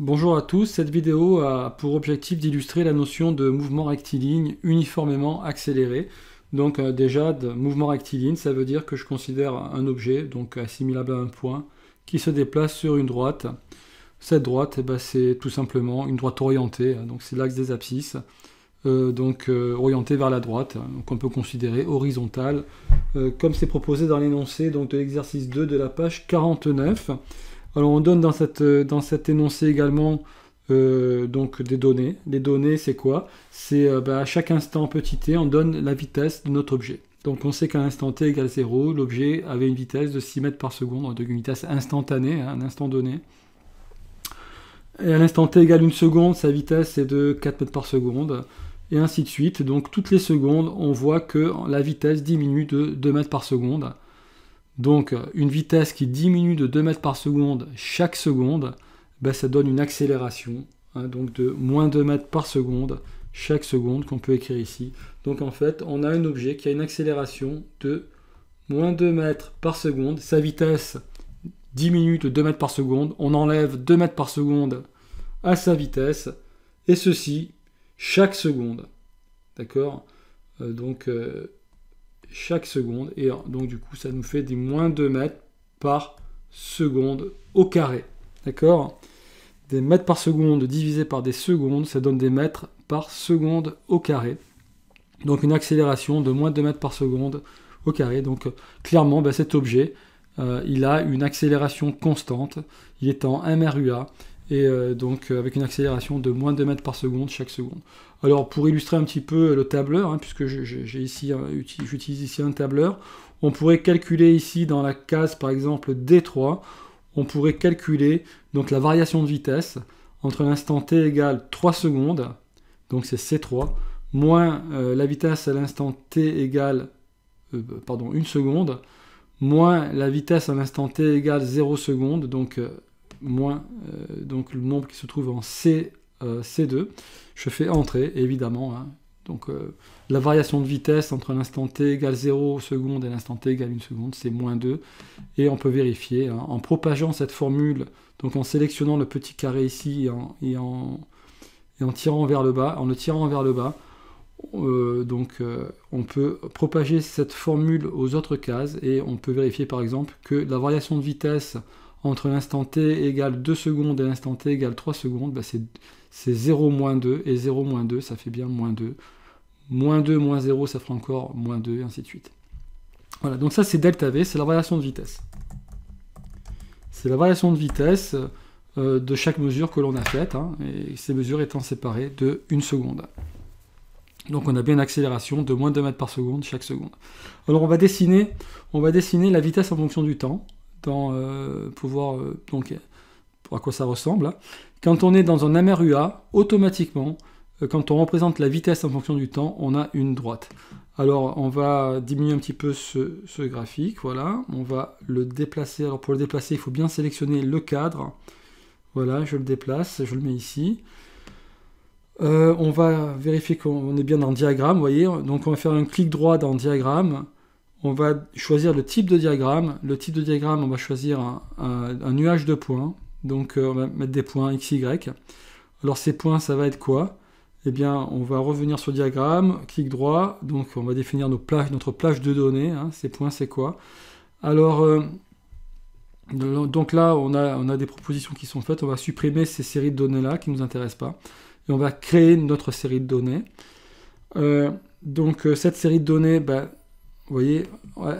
Bonjour à tous, cette vidéo a pour objectif d'illustrer la notion de mouvement rectiligne uniformément accéléré. Donc euh, déjà, mouvement rectiligne, ça veut dire que je considère un objet, donc assimilable à un point, qui se déplace sur une droite. Cette droite, eh ben, c'est tout simplement une droite orientée, hein, donc c'est l'axe des abscisses, euh, donc euh, orientée vers la droite, qu'on hein, peut considérer horizontale, comme c'est proposé dans l'énoncé de l'exercice 2 de la page 49. Alors on donne dans, cette, euh, dans cet énoncé également euh, donc des données. Les données, c'est quoi C'est euh, bah, à chaque instant petit t, on donne la vitesse de notre objet. Donc on sait qu'à l'instant t égale 0, l'objet avait une vitesse de 6 mètres par seconde, donc une vitesse instantanée, à hein, un instant donné. Et à l'instant t égale 1 seconde, sa vitesse est de 4 mètres par seconde, et ainsi de suite. Donc toutes les secondes, on voit que la vitesse diminue de 2 mètres par seconde. Donc euh, une vitesse qui diminue de 2 mètres par seconde chaque seconde, bah, ça donne une accélération hein, donc de moins 2 mètres par seconde chaque seconde qu'on peut écrire ici. Donc en fait, on a un objet qui a une accélération de moins 2 mètres par seconde. Sa vitesse diminue de 2 mètres par seconde. On enlève 2 mètres par seconde à sa vitesse. Et ceci chaque seconde. D'accord euh, Donc euh, chaque seconde. Et euh, donc du coup, ça nous fait des moins 2 mètres par seconde au carré. D'accord Des mètres par seconde divisé par des secondes, ça donne des mètres par seconde au carré. Donc une accélération de moins 2 mètres par seconde au carré. Donc euh, clairement, bah, cet objet, euh, il a une accélération constante. Il est en MRUA et euh, donc euh, avec une accélération de moins de 2 mètres par seconde chaque seconde. Alors pour illustrer un petit peu le tableur, hein, puisque j'ai ici, j'utilise ici un tableur, on pourrait calculer ici dans la case par exemple D3, on pourrait calculer donc la variation de vitesse entre l'instant t égale 3 secondes, donc c'est C3, moins euh, la vitesse à l'instant t égale, pardon, 1 seconde, moins la vitesse à l'instant t égale 0 seconde, donc moins euh, donc le nombre qui se trouve en C, euh, C2. Je fais entrer, évidemment. Hein. Donc euh, la variation de vitesse entre l'instant t égale 0 seconde et l'instant t égale 1 seconde, c'est moins 2. Et on peut vérifier hein, en propageant cette formule, donc en sélectionnant le petit carré ici et en, et en, tirant vers le bas, en le tirant vers le bas, donc on peut propager cette formule aux autres cases et on peut vérifier par exemple que la variation de vitesse entre l'instant t égale 2 secondes et l'instant t égale 3 secondes, bah, c'est 0 moins 2, et 0 moins 2, ça fait bien moins 2. Moins 2 moins 0, ça fera encore moins 2, et ainsi de suite. Voilà, donc ça c'est delta V, c'est la variation de vitesse. C'est la variation de vitesse euh, de chaque mesure que l'on a faite, hein, et ces mesures étant séparées de 1 seconde. Donc on a bien une accélération de moins 2 mètres par seconde chaque seconde. Alors on va dessiner, on va dessiner la vitesse en fonction du temps. Euh, pour voir euh, donc à quoi ça ressemble. Hein. Quand on est dans un MRUA, automatiquement, euh, quand on représente la vitesse en fonction du temps, on a une droite. Alors on va diminuer un petit peu ce, graphique, voilà, on va le déplacer. Alors pour le déplacer, il faut bien sélectionner le cadre. Voilà, je le déplace, je le mets ici. on va vérifier qu'on est bien dans diagramme, voyez. Donc on va faire un clic droit dans diagramme on va choisir le type de diagramme. Le type de diagramme, on va choisir un, nuage de points. Donc euh, on va mettre des points x, y. Alors ces points, ça va être quoi Eh bien, on va revenir sur le diagramme, clic droit. Donc on va définir nos notre plage de données. Hein. Ces points, c'est quoi Alors, euh, donc là, on a, on a des propositions qui sont faites. On va supprimer ces séries de données-là qui ne nous intéressent pas. Et on va créer notre série de données. Euh, donc cette série de données, bah, vous voyez,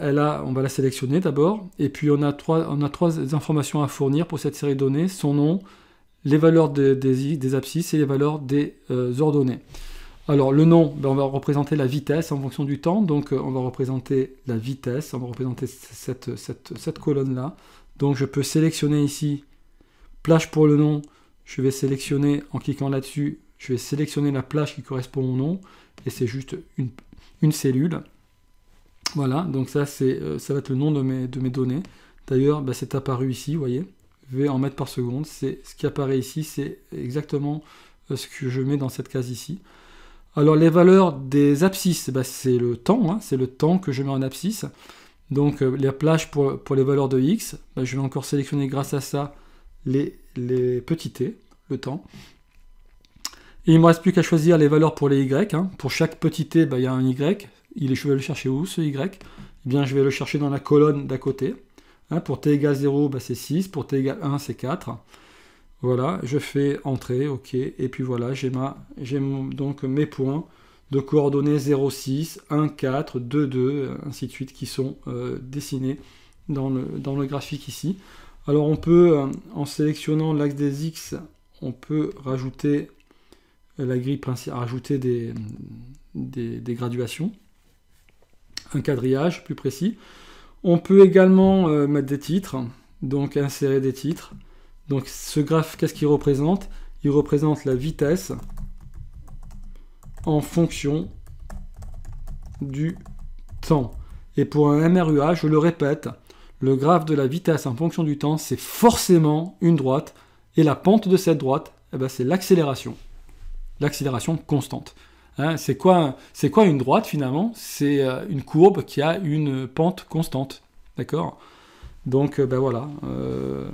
elle on va la sélectionner d'abord, et puis on a, trois, on a trois informations à fournir pour cette série de données, son nom, les valeurs des, des, abscisses et les valeurs des euh, ordonnées. Alors le nom, ben, on va représenter la vitesse en fonction du temps, donc euh, on va représenter la vitesse, on va représenter cette, colonne-là. Donc je peux sélectionner ici, plage pour le nom, je vais sélectionner en cliquant là-dessus, je vais sélectionner la plage qui correspond au nom, et c'est juste une cellule. Voilà, donc ça, c'est, euh, ça va être le nom de mes, de mes données. D'ailleurs, bah, c'est apparu ici, vous voyez, V en mètres par seconde. C'est, ce qui apparaît ici, c'est exactement euh, ce que je mets dans cette case ici. Alors les valeurs des abscisses, bah, c'est le temps, hein. c'est le temps que je mets en abscisse. Donc euh, les la plage pour, pour, les valeurs de x, bah, je vais encore sélectionner grâce à ça les, les petits t, le temps. Et il ne me reste plus qu'à choisir les valeurs pour les y. Hein. Pour chaque petit t, il y a un y je vais le chercher où ce y eh bien, je vais le chercher dans la colonne d'à côté. Hein, pour t égale 0, bah, c'est 6. Pour t égale 1, c'est 4. Voilà, je fais entrer, OK. Et puis voilà, j'ai donc mes points de coordonnées 0, 6, 1, 4, 2, 2, ainsi de suite, qui sont euh, dessinés dans le, graphique ici. Alors on peut, euh, en sélectionnant l'axe des X, on peut rajouter la grille principale, rajouter des graduations un quadrillage plus précis. On peut également euh, mettre des titres, donc insérer des titres. Donc ce graphe, qu'est-ce qu'il représente Il représente la vitesse en fonction du temps. Et pour un MRUA, je le répète, le graphe de la vitesse en fonction du temps, c'est forcément une droite. Et la pente de cette droite, eh ben, c'est l'accélération. L'accélération constante. Hein, c'est quoi, quoi, une droite finalement C'est euh, une courbe qui a une pente constante. D'accord Donc euh, ben voilà. Euh,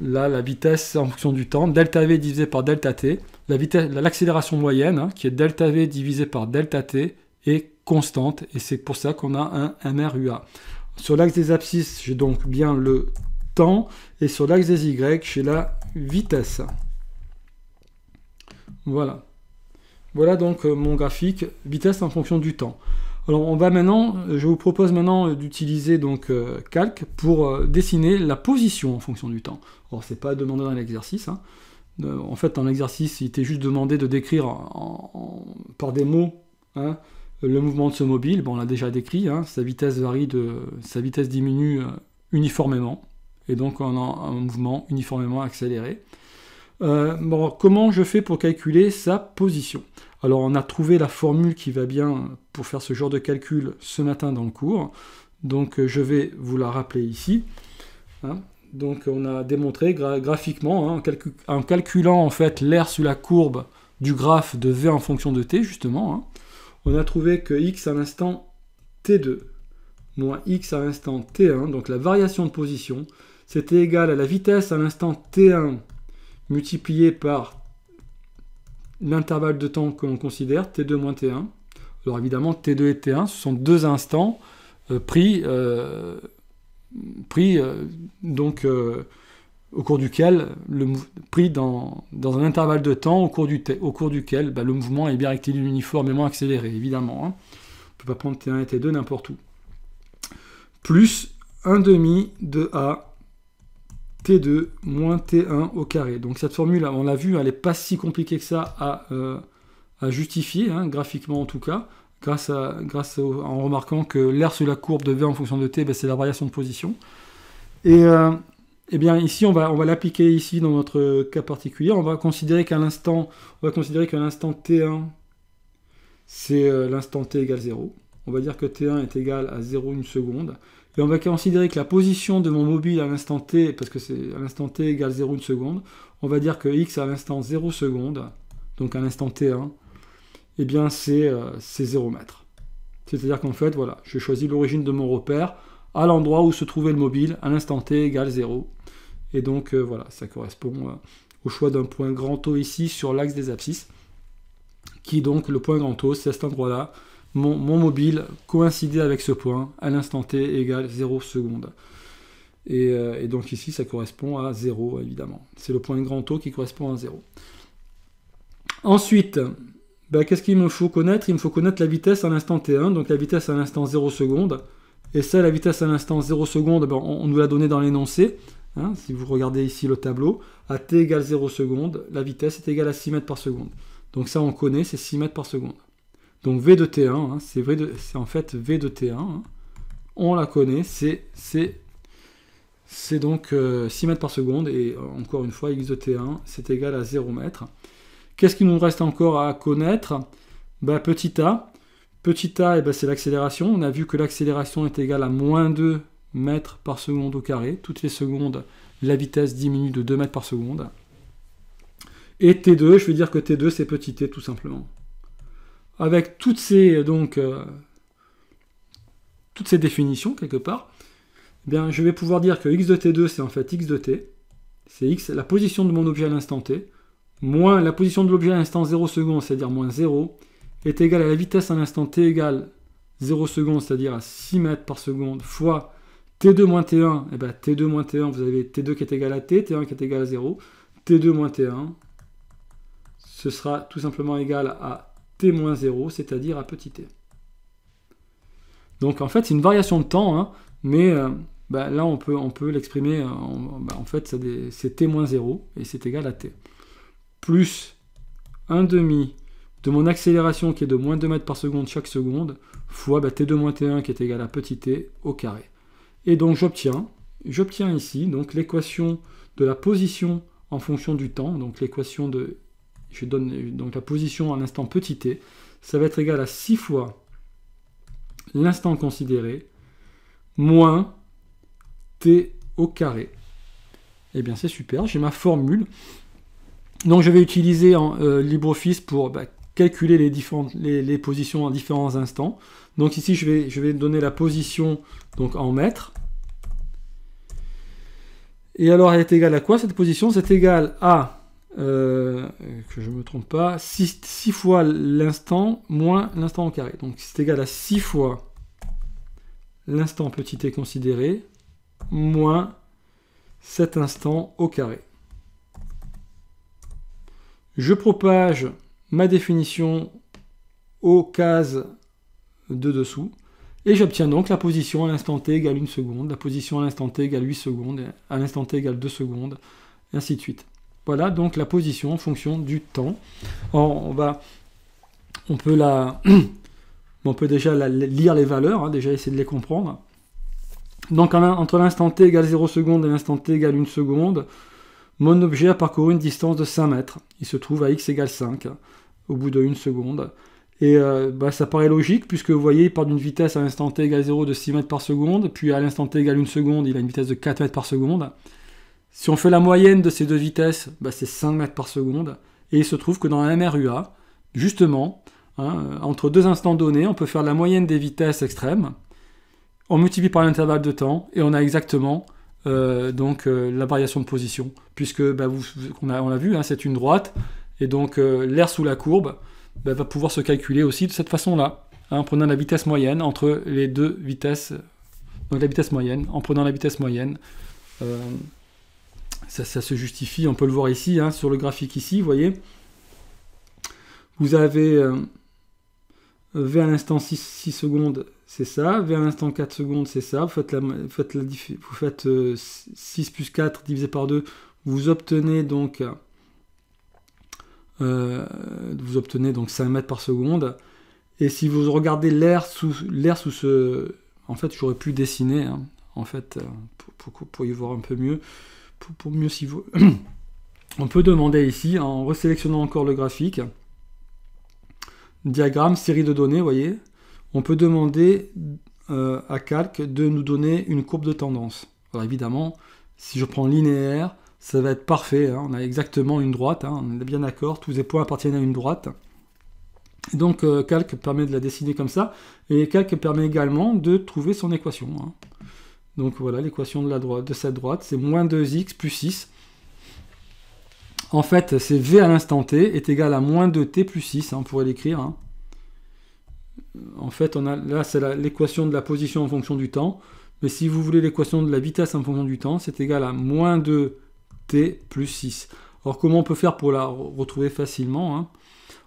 là, la vitesse en fonction du temps, delta V divisé par delta T. L'accélération moyenne, hein, qui est delta V divisé par delta T, est constante. Et c'est pour ça qu'on a un MRUA. Sur l'axe des abscisses, j'ai donc bien le temps. Et sur l'axe des Y, j'ai la vitesse. Voilà. Voilà donc euh, mon graphique vitesse en fonction du temps. Alors on va maintenant, euh, je vous propose maintenant euh, d'utiliser donc Calc pour dessiner la position en fonction du temps. Alors c'est pas demandé dans l'exercice. Hein. En fait dans l'exercice il était juste demandé de décrire par des mots hein, le mouvement de ce mobile. Bon on l'a déjà décrit, hein. sa vitesse varie sa vitesse diminue uniformément et donc on a un mouvement uniformément accéléré. Euh, comment je fais pour calculer sa position Alors on a trouvé la formule qui va bien pour faire ce genre de calcul ce matin dans le cours. Donc euh, je vais vous la rappeler ici. Hein donc on a démontré graphiquement, hein, en, calculant en fait l'air sous la courbe du graphe de V en fonction de t, justement, hein. on a trouvé que x à l'instant t2 moins x à l'instant t1, donc la variation de position, c'était égal à la vitesse à l'instant t1 multiplié par l'intervalle de temps que l'on considère, T2 moins T1. Alors évidemment, T2 et T1, ce sont deux instants euh, pris, euh, pris euh, donc, au cours duquel, le, pris dans, un intervalle de temps au cours, du au cours duquel bah, le mouvement est bien rectiligne uniformément accéléré, évidemment. Hein. On ne peut pas prendre T1 et T2 n'importe où. Plus 1 demi de A T2 moins T1 au carré. Donc cette formule, on l'a vu, elle n'est pas si compliquée que ça à, euh, justifier, hein, graphiquement en tout cas, grâce, à, grâce en remarquant que l'air sur la courbe de V en fonction de T, ben, c'est la variation de position. Et, euh, eh bien ici, on va, on va l'appliquer ici dans notre cas particulier. On va considérer qu'à l'instant, on va considérer l'instant T1, c'est euh, l'instant T égale 0. On va dire que T1 est égal à 0 une seconde. Et on va considérer que la position de mon mobile à l'instant t, parce que c'est à l'instant t égale 0 une seconde, on va dire que x à l'instant 0 seconde, donc à l'instant t1, eh bien c'est 0 euh, mètre. C'est-à-dire qu'en fait, voilà, je choisi l'origine de mon repère à l'endroit où se trouvait le mobile à l'instant t égale 0. Et donc euh, voilà, ça correspond euh, au choix d'un point grand O ici sur l'axe des abscisses, qui donc le point grand O, c'est cet endroit-là, mon, mobile coïncidait avec ce point à l'instant t égale 0 seconde. Euh, et, donc ici, ça correspond à 0, évidemment. C'est le point de grand taux qui correspond à 0. Ensuite, bah, qu'est-ce qu'il me faut connaître Il me faut connaître la vitesse à l'instant t1, donc la vitesse à l'instant 0 seconde. Et ça, la vitesse à l'instant 0 seconde, bah, on, nous l'a donné dans l'énoncé. Hein, si vous regardez ici le tableau, à t égale 0 seconde, la vitesse est égale à 6 mètres par seconde. Donc ça, on connaît, c'est 6 mètres par seconde. Donc V de T1, hein, c'est en fait V de T1. Hein. On la connaît, c'est donc 6 euh, mètres par seconde. Et euh, encore une fois, X de T1, c'est égal à 0 mètres. Qu'est-ce qu'il nous reste encore à connaître bah, Petit a. Petit a, eh ben, c'est l'accélération. On a vu que l'accélération est égale à moins 2 mètres par seconde au carré. Toutes les secondes, la vitesse diminue de 2 mètres par seconde. Et T2, je vais dire que T2, c'est petit t tout simplement avec toutes ces, donc, euh, toutes ces définitions quelque part, eh je vais pouvoir dire que x de t2 c'est en fait x de t, c'est x, la position de mon objet à l'instant t, moins la position de l'objet à l'instant 0 secondes, c'est-à-dire moins 0, est égale à la vitesse à l'instant t égale 0 secondes, c'est-à-dire à 6 mètres par seconde, fois t2 moins t1, et eh bien t2 moins t1, vous avez t2 qui est égal à t, t1 qui est égal à 0, t2 moins t1, ce sera tout simplement égal à t-0, c'est-à-dire à petit t. Donc en fait, c'est une variation de temps, hein, mais euh, bah, là, on peut, on peut l'exprimer, euh, bah, en, fait, c'est t-0, et c'est égal à t. Plus 1 demi de mon accélération qui est de moins 2 mètres par seconde chaque seconde, fois bah, t2 moins t1 qui est égal à petit t au carré. Et donc j'obtiens, j'obtiens ici donc l'équation de la position en fonction du temps, donc l'équation de je donne donc la position à l'instant petit t, ça va être égal à 6 fois l'instant considéré moins t au carré. Eh bien c'est super, j'ai ma formule. Donc je vais utiliser euh, LibreOffice pour bah, calculer les, positions en différents instants. Donc ici je vais, je vais donner la position donc, en mètres. Et alors elle est égale à quoi cette position C'est égal à euh, que je ne me trompe pas, 6 fois l'instant moins l'instant au carré. Donc c'est égal à 6 fois l'instant petit t considéré moins cet instant au carré. Je propage ma définition aux cases de dessous et j'obtiens donc la position à l'instant t égale 1 seconde, la position à l'instant t égale 8 secondes, à l'instant t égale 2 secondes, et ainsi de suite. Voilà donc la position en fonction du temps. on, va, on, peut la, on peut déjà lire les valeurs, hein, déjà essayer de les comprendre. Donc entre l'instant t égale 0 seconde et l'instant t égale 1 seconde, mon objet a parcouru une distance de 5 mètres. Il se trouve à x égale 5 au bout de 1 seconde. Et euh, bah, ça paraît logique, puisque vous voyez, il part d'une vitesse à l'instant t égale 0 de 6 mètres par seconde, puis à l'instant t égale 1 seconde, il a une vitesse de 4 mètres par seconde. Si on fait la moyenne de ces deux vitesses, bah, c'est 5 mètres par seconde. Et il se trouve que dans un MRUA, justement, hein, entre deux instants donnés, on peut faire la moyenne des vitesses extrêmes. On multiplie par l'intervalle de temps et on a exactement euh, donc euh, la variation de position, puisque bah, on l'a vu, hein, c'est une droite, et donc euh, l'air sous la courbe bah, va pouvoir se calculer aussi de cette façon-là, hein, en prenant la vitesse moyenne entre les deux vitesses, donc la vitesse moyenne, en prenant la vitesse moyenne ça, se justifie, on peut le voir ici, hein, sur le graphique ici, vous voyez. Vous avez euh, V à l'instant 6, secondes, c'est ça. V à l'instant 4 secondes, c'est ça. Vous faites, la, faites, la, 6 euh, plus 4 divisé par 2. Vous obtenez donc, euh, vous obtenez donc 5 mètres par seconde. Et si vous regardez l'air sous, l'air sous ce... En fait, j'aurais pu dessiner, hein. en fait, euh, pour, pour, y voir un peu mieux pour, mieux s'y On peut demander ici, en resélectionnant encore le graphique, diagramme, série de données, vous voyez, on peut demander euh, à Calc de nous donner une courbe de tendance. Alors évidemment, si je prends linéaire, ça va être parfait, hein. on a exactement une droite, hein. on est bien d'accord, tous les points appartiennent à une droite. Donc euh, Calc permet de la dessiner comme ça, et Calc permet également de trouver son équation. Hein. Donc voilà, l'équation de, la droite, de cette droite, c'est moins 2x plus 6. En fait, c'est v à l'instant t est égal à moins 2t plus 6, hein, on pourrait l'écrire. Hein. En fait, on a, là, c'est l'équation de la position en fonction du temps. Mais si vous voulez l'équation de la vitesse en fonction du temps, c'est égal à moins 2t plus 6. Alors comment on peut faire pour la retrouver facilement hein?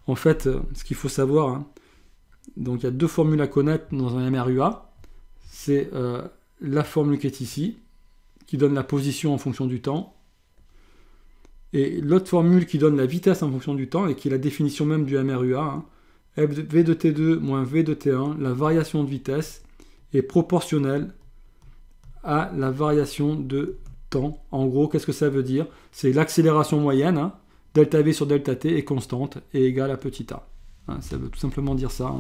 En fait, euh, ce qu'il faut savoir, donc il y a deux formules à connaître dans un MRUA. C'est euh, la formule qui est ici, qui donne la position en fonction du temps, et l'autre formule qui donne la vitesse en fonction du temps, et qui est la définition même du MRUA, hein. v de t2 moins v de t1, la variation de vitesse est proportionnelle à la variation de temps. En gros, qu'est-ce que ça veut dire C'est l'accélération moyenne, hein, delta v sur delta t est constante et égale à petit a. Hein. ça veut tout simplement dire ça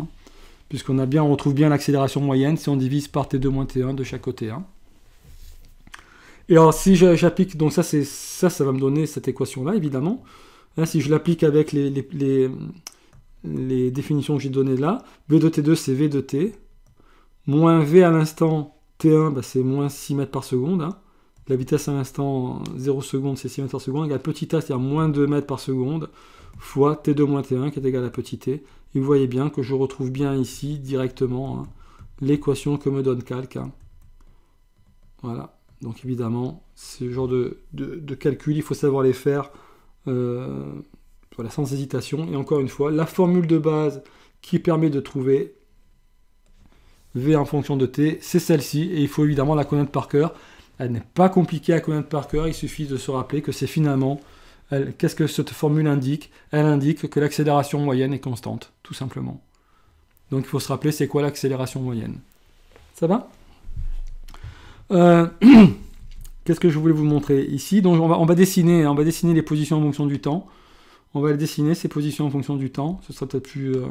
puisqu'on a bien, on retrouve bien l'accélération moyenne si on divise par t2 moins t1 de chaque côté. Hein. Et alors si j'applique, donc ça, c'est, ça, ça va me donner cette équation-là, évidemment. Hein, si je l'applique avec les, définitions que j'ai données là, V de T2 c'est V de T, moins V à l'instant T1 bah, c'est moins 6 mètres par seconde, hein. la vitesse à l'instant 0 seconde c'est 6 mètres par seconde, la petit a c'est-à-dire moins 2 mètres par seconde, fois t2 moins t1 qui est égal à petit t. Et vous voyez bien que je retrouve bien ici directement hein, l'équation que me donne calque. Hein. Voilà. Donc évidemment, ce genre de, calcul, il faut savoir les faire euh, sans hésitation. Et encore une fois, la formule de base qui permet de trouver V en fonction de T, c'est celle-ci. Et il faut évidemment la connaître par cœur. Elle n'est pas compliquée à connaître par cœur. Il suffit de se rappeler que c'est finalement qu'est-ce que cette formule indique Elle indique que l'accélération moyenne est constante, tout simplement. Donc il faut se rappeler c'est quoi l'accélération moyenne. Ça va euh, Qu'est-ce que je voulais vous montrer ici Donc on va, dessiner, hein, on va dessiner les positions en fonction du temps. On va dessiner ces positions en fonction du temps. Ce sera peut-être plus. Euh,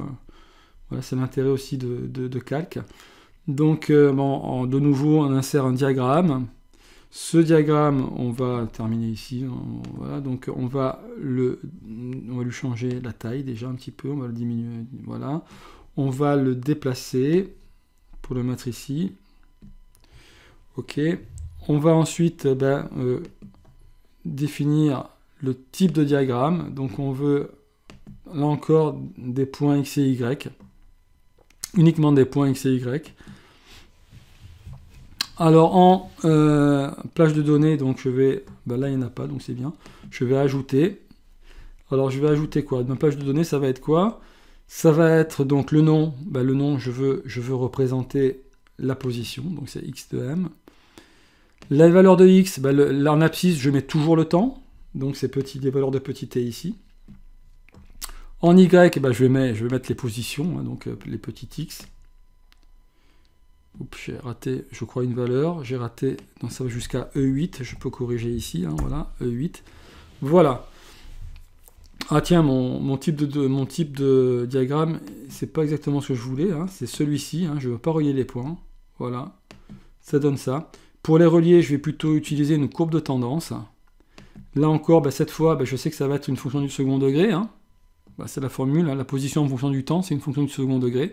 voilà, c'est l'intérêt aussi de, calque. Donc euh, bon, de nouveau, on insère un diagramme. Ce diagramme, on va terminer ici. On, donc on va, lui changer la taille déjà un petit peu, on va le diminuer. On va le déplacer pour le mettre ici. OK. On va ensuite eh ben, euh, définir le type de diagramme. Donc on veut, là encore, des points X et Y. Uniquement des points X et Y. Alors en euh, plage de données, donc je vais, bah là il n'y en a pas, donc c'est bien. Je vais ajouter. Alors je vais ajouter quoi Ma plage de données, ça va être quoi Ça va être donc le nom. Bah, le nom, je veux, je veux représenter la position, donc c'est x de m. La valeur de x, ben, bah, en abscisse, je mets toujours le temps, donc c'est petit, les valeurs de petit t ici. En y, je, vais mettre, je vais mettre les positions, hein, donc euh, les petits x j'ai raté, je crois, une valeur. J'ai raté, donc ça va jusqu'à E8. Je peux corriger ici, hein, voilà, E8. Voilà. Ah tiens, mon, type, de, mon type de diagramme, c'est pas exactement ce que je voulais. Hein. c'est celui-ci. Hein. je ne veux pas relier les points. Voilà. Ça donne ça. Pour les relier, je vais plutôt utiliser une courbe de tendance. Là encore, bah, cette fois, bah, je sais que ça va être une fonction du second degré. Bah, c'est la formule. la position en fonction du temps, c'est une fonction du second degré.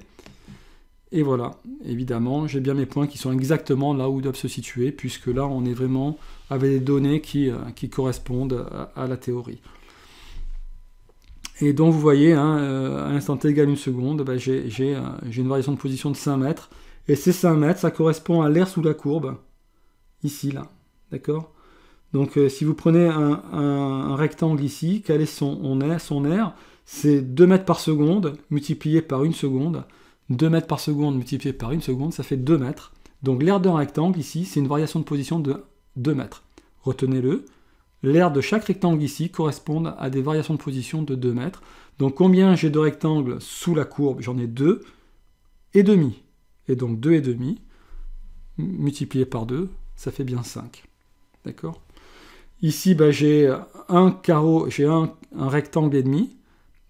Et voilà, évidemment, j'ai bien mes points qui sont exactement là où ils doivent se situer, puisque là, on est vraiment avec des données qui, euh, correspondent à, la théorie. Et donc, vous voyez, hein, euh, à l'instant t égale une seconde, ben, euh, j'ai une variation de position de 5 mètres. Et ces 5 mètres, ça correspond à l'air sous la courbe, ici, là. D'accord Donc, si vous prenez un, rectangle ici, quel est son, on est, son air C'est 2 mètres par seconde multiplié par une seconde. 2 mètres par seconde multiplié par 1 seconde, ça fait 2 mètres. Donc l'aire d'un rectangle ici, c'est une variation de position de 2 mètres. Retenez-le. L'aire de chaque rectangle ici correspond à des variations de position de 2 mètres. Donc combien j'ai de rectangles sous la courbe J'en ai 2 et demi. Et donc 2 et demi multiplié par 2, ça fait bien 5. D'accord Ici, bah, j'ai un carreau, j'ai un, un rectangle et demi.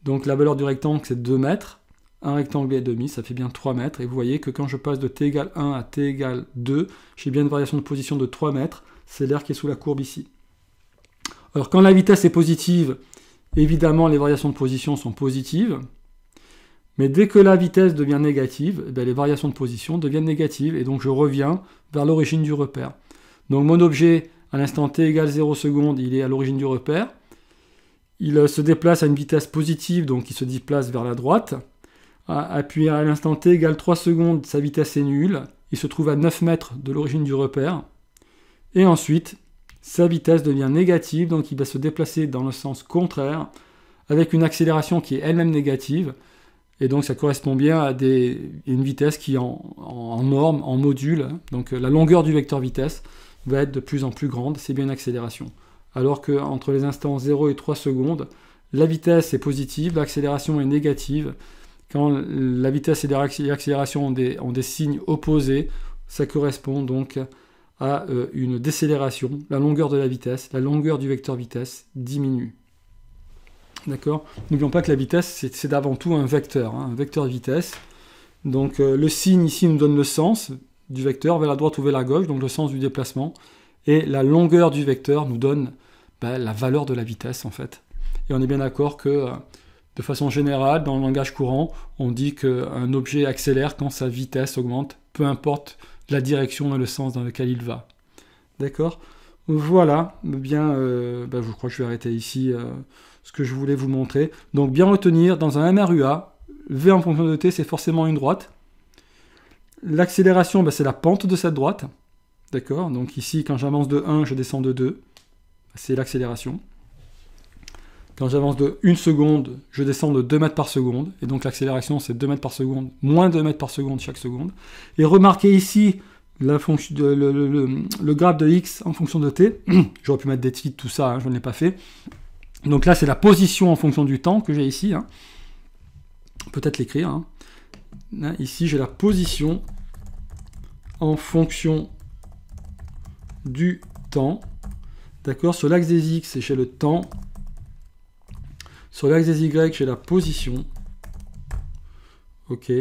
Donc la valeur du rectangle, c'est 2 mètres un rectangle et demi, ça fait bien 3 mètres, et vous voyez que quand je passe de t égale 1 à t égale 2, j'ai bien une variation de position de 3 mètres, c'est l'air qui est sous la courbe ici. Alors quand la vitesse est positive, évidemment les variations de position sont positives, mais dès que la vitesse devient négative, eh les variations de position deviennent négatives, et donc je reviens vers l'origine du repère. Donc mon objet, à l'instant t égale 0 seconde, il est à l'origine du repère, il euh, se déplace à une vitesse positive, donc il se déplace vers la droite, appuyer à l'instant t égale 3 secondes, sa vitesse est nulle, il se trouve à 9 mètres de l'origine du repère, et ensuite sa vitesse devient négative, donc il va se déplacer dans le sens contraire, avec une accélération qui est elle-même négative, et donc ça correspond bien à une vitesse qui en, en norme, en module, donc euh, la longueur du vecteur vitesse va être de plus en plus grande, c'est bien une accélération. Alors qu'entre les instants 0 et 3 secondes, la vitesse est positive, l'accélération est négative, quand la vitesse et l'accélération ont des, des signes opposés, ça correspond donc à euh, une décélération. La longueur de la vitesse, la longueur du vecteur vitesse diminue. D'accord N'oublions pas que la vitesse, c'est d'avant tout un vecteur, hein, un vecteur vitesse. Donc euh, le signe ici nous donne le sens du vecteur vers la droite ou vers la gauche, donc le sens du déplacement. Et la longueur du vecteur nous donne ben, la valeur de la vitesse en fait. Et on est bien d'accord que euh, de façon générale, dans le langage courant, on dit qu'un objet accélère quand sa vitesse augmente, peu importe la direction et le sens dans lequel il va. D'accord Voilà, bien, euh, bah, je crois que je vais arrêter ici euh, ce que je voulais vous montrer. Donc bien retenir, dans un MRUA, V en fonction de t, c'est forcément une droite. L'accélération, bah, c'est la pente de cette droite. D'accord Donc ici, quand j'avance de 1, je descends de 2. Bah, c'est l'accélération. Quand j'avance de 1 seconde, je descends de 2 mètres par seconde. Et donc l'accélération, c'est 2 mètres par seconde, moins 2 mètres par seconde chaque seconde. Et remarquez ici la fonction le, graphe de x en fonction de t. J'aurais pu mettre des titres, tout ça, hein, je ne l'ai pas fait. Donc là, c'est la position en fonction du temps que j'ai ici. Hein. Peut-être l'écrire. Hein. Ici, j'ai la position en fonction du temps. D'accord Sur l'axe des x, c'est chez le temps sur l'axe des Y, j'ai la position. Ok,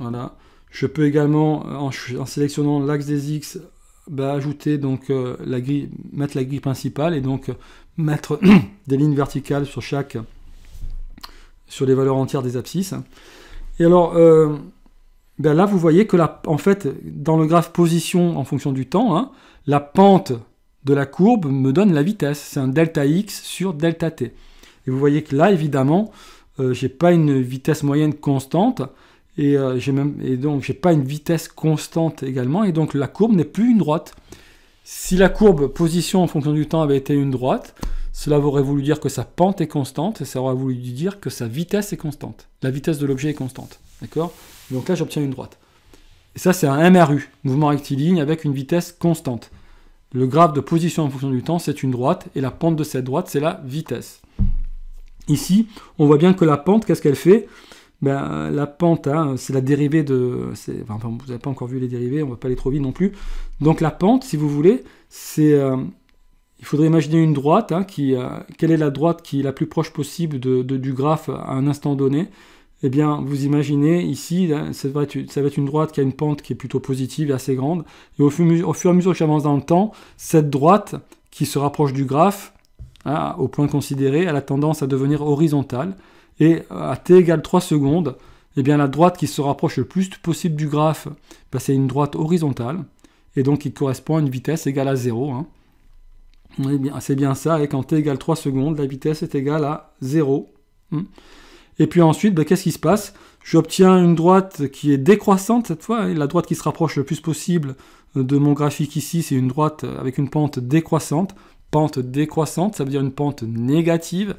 voilà. Je peux également, euh, en, sélectionnant l'axe des X, bah, ajouter donc euh, la grille, mettre la grille principale et donc euh, mettre des lignes verticales sur chaque, sur les valeurs entières des abscisses. Et alors, bah, là, vous voyez que la, en fait, dans le graphe position en fonction du temps, hein, la pente de la courbe me donne la vitesse. C'est un delta x sur delta t. Et vous voyez que là, évidemment, euh, j'ai pas une vitesse moyenne constante. Et, euh, j'ai même, donc, j'ai pas une vitesse constante également. Et donc, la courbe n'est plus une droite. Si la courbe position en fonction du temps avait été une droite, cela aurait voulu dire que sa pente est constante et ça aurait voulu dire que sa vitesse est constante. La vitesse de l'objet est constante. D'accord Donc là, j'obtiens une droite. Et ça, c'est un MRU, mouvement rectiligne avec une vitesse constante. Le graphe de position en fonction du temps, c'est une droite, et la pente de cette droite, c'est la vitesse. Ici, on voit bien que la pente, qu'est-ce qu'elle fait ben, La pente, hein, c'est la dérivée de... Enfin, vous n'avez pas encore vu les dérivées, on ne va pas aller trop vite non plus. Donc la pente, si vous voulez, c'est... Euh, il faudrait imaginer une droite, hein, qui, euh, quelle est la droite qui est la plus proche possible de, du graphe à un instant donné Eh bien, vous imaginez ici, hein, ça, va être, une droite qui a une pente qui est plutôt positive et assez grande. Et au, au fur et à mesure que j'avance dans le temps, cette droite qui se rapproche du graphe, au point considéré, elle a tendance à devenir horizontale, et euh, à t égale 3 secondes, eh bien la droite qui se rapproche le plus possible du graphe, bah, c'est une droite horizontale, et donc qui correspond à une vitesse égale à 0. Hein. Eh c'est bien ça, et quand t égale 3 secondes, la vitesse est égale à 0. Hein. Et puis ensuite, bah, qu'est-ce qui se passe J'obtiens une droite qui est décroissante cette fois, la droite qui se rapproche le plus possible euh, de mon graphique ici, c'est une droite euh, avec une pente décroissante, pente décroissante, ça veut dire une pente négative.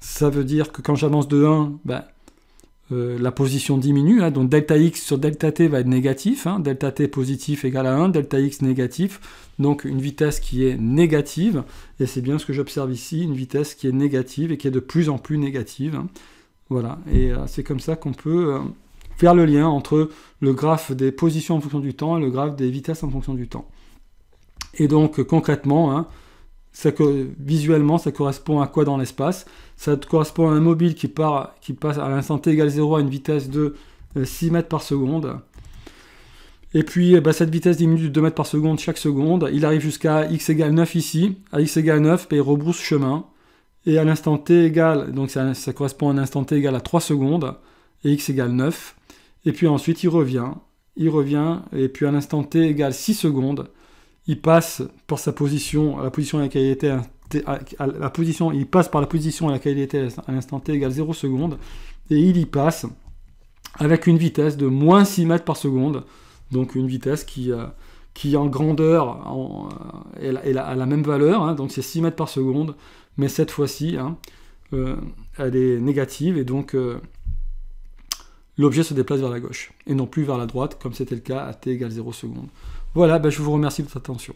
Ça veut dire que quand j'avance de 1, ben, euh, la position diminue. Hein. donc delta x sur delta t va être négatif. Hein. delta t positif égale à 1, delta x négatif. Donc une vitesse qui est négative. Et c'est bien ce que j'observe ici, une vitesse qui est négative et qui est de plus en plus négative. Hein. Voilà. Et euh, c'est comme ça qu'on peut... Euh, faire le lien entre le graphe des positions en fonction du temps et le graphe des vitesses en fonction du temps. Et donc concrètement, visuellement, ça correspond à quoi dans l'espace Ça correspond à un mobile qui, part, qui passe à l'instant t égale 0 à une vitesse de 6 euh, mètres par seconde. Et puis eh ben, cette vitesse diminue de 2 mètres par seconde chaque seconde. Il arrive jusqu'à x égale 9 ici. À x égale 9, ben, il rebrousse chemin. Et à l'instant t égale, donc ça, correspond à un instant t égale à 3 secondes. Et x égale 9. Et puis ensuite il revient. Il revient. Et puis à l'instant t égale 6 secondes il passe par sa position, la position à laquelle il était, à, la position, il passe par la position à laquelle il était à l'instant t égale 0 seconde, et il y passe avec une vitesse de moins 6 mètres par seconde, donc une vitesse qui, euh, qui en grandeur euh, est la, la, a la même valeur, hein, donc c'est 6 mètres par seconde, mais cette fois-ci, hein, euh, elle est négative, et donc l'objet se déplace vers la gauche, et non plus vers la droite, comme c'était le cas à t égale 0 seconde. Voilà, bah, je vous remercie de votre attention.